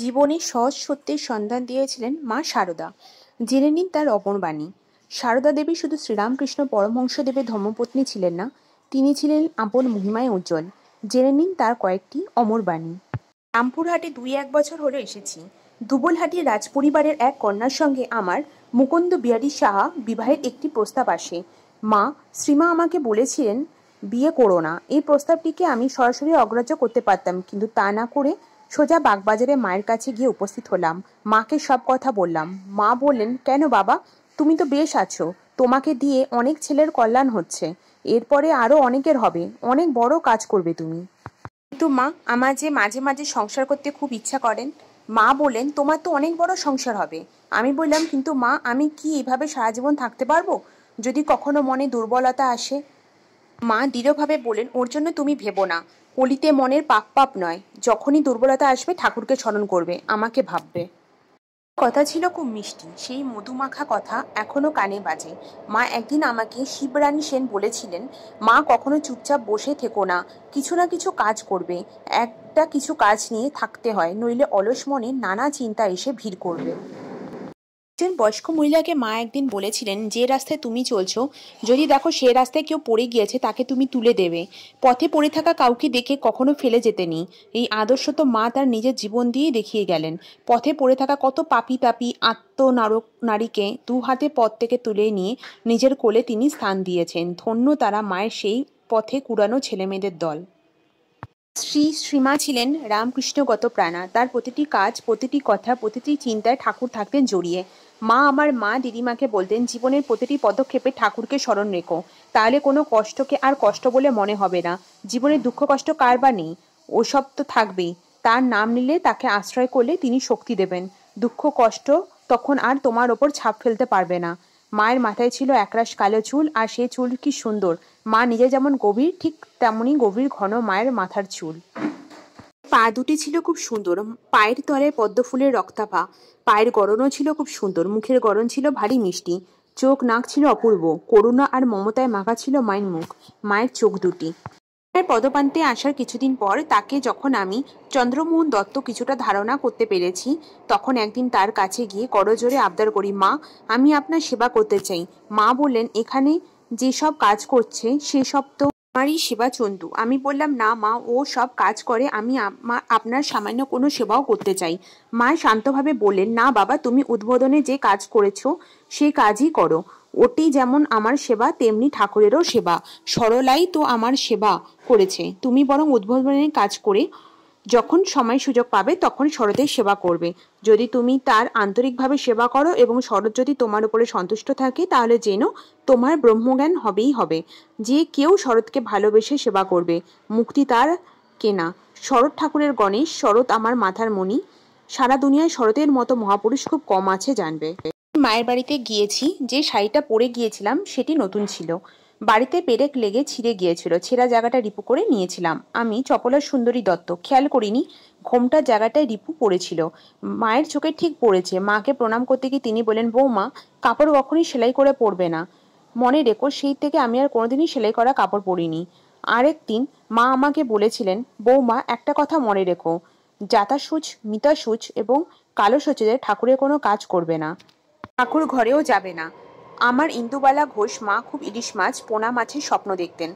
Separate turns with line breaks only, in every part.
জীবনে সহজ সত্যের সন্ধান দিয়েছিলেন মা সারদা জেনে নিন তার অপরবাণী সারদা দেবী শুধু শ্রীরামকৃষ্ণ পরমহংসদেবের ধর্মপত্নী ছিলেন না তিনি ছিলেন আপন মহিমায় উজ্জ্বল জেনে নিন তার কয়েকটি অমর বাণী রামপুরহাটে দুই এক বছর হলে এসেছি দুবলহাটি রাজপরিবারের এক কন্যার সঙ্গে আমার মুকুন্দ বিহারী সাহা বিবাহের একটি প্রস্তাব আসে মা শ্রীমা আমাকে বলেছিলেন বিয়ে করো না এই প্রস্তাবটিকে আমি সরাসরি অগ্রাহ্য করতে পারতাম কিন্তু তা না করে সোজা বাগবাজারে মায়ের কাছে গিয়ে উপস্থিত হলাম মাকে সব কথা বললাম মা বললেন কেন বাবা তুমি তো বেশ আছো তোমাকে দিয়ে অনেক ছেলের কল্যাণ হচ্ছে এরপরে আরও অনেকের হবে অনেক বড় কাজ করবে তুমি কিন্তু মা আমার যে মাঝে মাঝে সংসার করতে খুব ইচ্ছা করেন মা বলেন তোমার তো অনেক বড় সংসার হবে আমি বললাম কিন্তু মা আমি কি এভাবে সারা জীবন থাকতে পারবো যদি কখনো মনে দুর্বলতা আসে মা দৃঢ়ভাবে বলেন ওর জন্য তুমি ভেবো না কলিতে মনের পাপ নয় যখনই দুর্বলতা আসবে ঠাকুরকে স্মরণ করবে আমাকে ভাববে কথা ছিল খুব মিষ্টি সেই মধুমাখা কথা এখনো কানে বাজে মা একদিন আমাকে শিবরানী সেন বলেছিলেন মা কখনো চুপচাপ বসে থেকো না কিছু না কিছু কাজ করবে একটা কিছু কাজ নিয়ে থাকতে হয় নইলে অলস মনে নানা চিন্তা এসে ভিড় করবে একজন বয়স্ক মহিলাকে মা একদিন বলেছিলেন যে রাস্তায় তুমি চলছো যদি দেখো সে রাস্তায় কেউ পড়ে গিয়েছে তাকে তুমি তুলে দেবে পথে পড়ে থাকা কাউকে দেখে কখনো ফেলে যেতে নি এই আদর্শ তো মা তার নিজের জীবন দিয়েই দেখিয়ে গেলেন পথে পড়ে থাকা কত পাপি তাপি আত্মনারক নারীকে দু হাতে পথ থেকে তুলে নিয়ে নিজের কোলে তিনি স্থান দিয়েছেন ধন্য তারা মায়ের সেই পথে কুড়ানো ছেলেমেয়েদের দল শ্রী শ্রীমা ছিলেন রামকৃষ্ণগত প্রাণা তার প্রতিটি কাজ প্রতিটি কথা প্রতিটি চিন্তায় ঠাকুর থাকতেন জড়িয়ে মা আমার মা দিদিমাকে বলতেন জীবনের প্রতিটি পদক্ষেপে ঠাকুরকে স্মরণ রেখো তাহলে কোনো কষ্টকে আর কষ্ট বলে মনে হবে না জীবনে দুঃখ কষ্ট কার বা নেই ওসব তো থাকবেই তার নাম নিলে তাকে আশ্রয় করলে তিনি শক্তি দেবেন দুঃখ কষ্ট তখন আর তোমার ওপর ছাপ ফেলতে পারবে না মায়ের মাথায় ছিল একরাশ কালো চুল আর সেই চুল কি সুন্দর মা নিজে যেমন গভীর ঠিক তেমনই গভীর ঘন মায়ের মাথার চুল পা দুটি ছিল খুব সুন্দর পায়ের তলায় পদ্ম ফুলের রক্তাভা পায়ের গড়নও ছিল খুব সুন্দর মুখের গড়ন ছিল ভারী মিষ্টি চোখ নাক ছিল অপূর্ব করুণা আর মমতায় মাখা ছিল মায়ের মুখ মায়ের চোখ দুটি মায়ের পদপান্তে আসার কিছুদিন পর তাকে যখন আমি চন্দ্রমোহন দত্ত কিছুটা ধারণা করতে পেরেছি তখন একদিন তার কাছে গিয়ে করজোরে আবদার করি মা আমি আপনার সেবা করতে চাই মা বললেন এখানে যেসব কাজ করছে সেসব তো আমারই সেবা চন্দু আমি বললাম না মা ও সব কাজ করে আমি আপনার সামান্য কোনো সেবাও করতে চাই মা শান্তভাবে বললেন না বাবা তুমি উদ্বোধনে যে কাজ করেছ সে কাজই করো ওটি যেমন আমার সেবা তেমনি ঠাকুরেরও সেবা সরলাই তো আমার সেবা করেছে তুমি বরং উদ্বোধনের কাজ করে যখন সময় সুযোগ পাবে তখন শরতের সেবা করবে যদি তুমি তার আন্তরিকভাবে সেবা করো এবং শরৎ যদি তোমার উপরে সন্তুষ্ট থাকে তাহলে জেনো তোমার ব্রহ্মজ্ঞান হবেই হবে যে কেউ শরৎকে ভালোবেসে সেবা করবে মুক্তি তার কেনা শরৎ ঠাকুরের গণেশ শরৎ আমার মাথার মণি সারা দুনিয়ায় শরতের মতো মহাপুরুষ খুব কম আছে জানবে মায়ের বাড়িতে গিয়েছি যে শাড়িটা পরে গিয়েছিলাম সেটি নতুন ছিল বাড়িতে পেরেক লেগে ছিঁড়ে গিয়েছিল ছেঁড়া জায়গাটা রিপু করে নিয়েছিলাম আমি চপলা সুন্দরী দত্ত খেয়াল করিনি ঘোমটার জায়গাটায় রিপু পড়েছিল মায়ের চোখে ঠিক পড়েছে মাকে প্রণাম করতে গিয়ে তিনি বলেন বৌমা কাপড় কখনই সেলাই করে পরবে না মনে রেখো সেই থেকে আমি আর কোনোদিনই সেলাই করা কাপড় পরিনি আরেক দিন মা আমাকে বলেছিলেন বৌমা একটা কথা মনে রেখো যাতাসুচ মিতাসুচ এবং কালো সচেদের ঠাকুরের কোনো কাজ করবে না ঠাকুর ঘরেও যাবে না আমার ইন্দুবালা ঘোষ মা খুব ইলিশ মাছ পোনা মাছের স্বপ্ন দেখতেন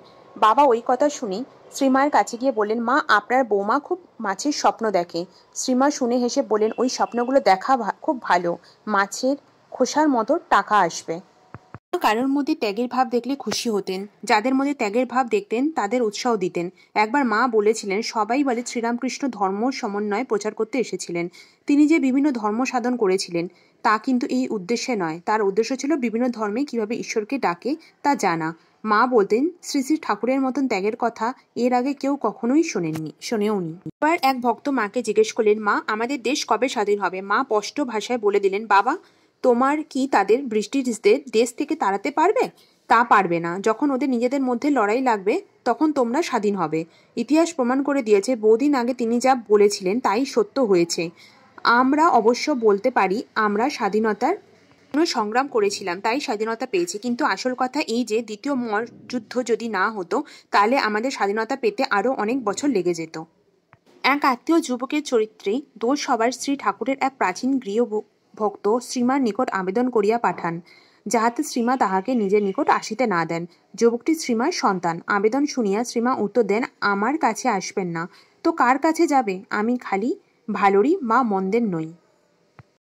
বাবা ওই কথা শুনি শ্রীমার কাছে গিয়ে বলেন মা আপনার বৌমা খুব মাছের স্বপ্ন দেখে শ্রীমা শুনে হেসে বলেন ওই স্বপ্নগুলো দেখা খুব ভালো মাছের খোসার মতো টাকা আসবে কারোর মধ্যে ত্যাগের ভাব দেখলে খুশি হতেন যাদের মধ্যে ত্যাগের ভাব দেখতেন তাদের উৎসাহ দিতেন একবার মা বলেছিলেন সবাই বলে শ্রীরামকৃষ্ণ ধর্ম সমন্বয় প্রচার করতে এসেছিলেন তিনি যে বিভিন্ন ধর্ম সাধন করেছিলেন তা কিন্তু এই উদ্দেশ্যে নয় তার উদ্দেশ্য ছিল বিভিন্ন ধর্মে কিভাবে ঈশ্বরকে ডাকে তা জানা মা বলতেন শ্রী শ্রী ঠাকুরের মতন ত্যাগের কথা এর আগে কেউ কখনোই শোনেননি শোনেওনি এবার এক ভক্ত মাকে জিজ্ঞেস করলেন মা আমাদের দেশ কবে স্বাধীন হবে মা স্পষ্ট ভাষায় বলে দিলেন বাবা তোমার কি তাদের বৃষ্টিদের দেশ থেকে তাড়াতে পারবে তা পারবে না যখন ওদের নিজেদের মধ্যে লড়াই লাগবে তখন তোমরা স্বাধীন হবে ইতিহাস প্রমাণ করে দিয়েছে বহুদিন আগে তিনি যা বলেছিলেন তাই সত্য হয়েছে আমরা অবশ্য বলতে পারি আমরা স্বাধীনতার সংগ্রাম করেছিলাম তাই স্বাধীনতা পেয়েছি কিন্তু আসল কথা এই যে দ্বিতীয় মহাযুদ্ধ যদি না হতো তাহলে আমাদের স্বাধীনতা পেতে আরও অনেক বছর লেগে যেত এক আত্মীয় যুবকের চরিত্রে দোষ সবার শ্রী ঠাকুরের এক প্রাচীন গৃহ ভক্ত শ্রীমার নিকট আবেদন করিয়া পাঠান যাহাতে শ্রীমা তাহাকে নিজের নিকট আসিতে না দেন যুবকটি শ্রীমার সন্তান আবেদন শুনিয়া শ্রীমা উত্তর দেন আমার কাছে আসবেন না তো কার কাছে যাবে আমি খালি ভালোরই মা মন্দের নই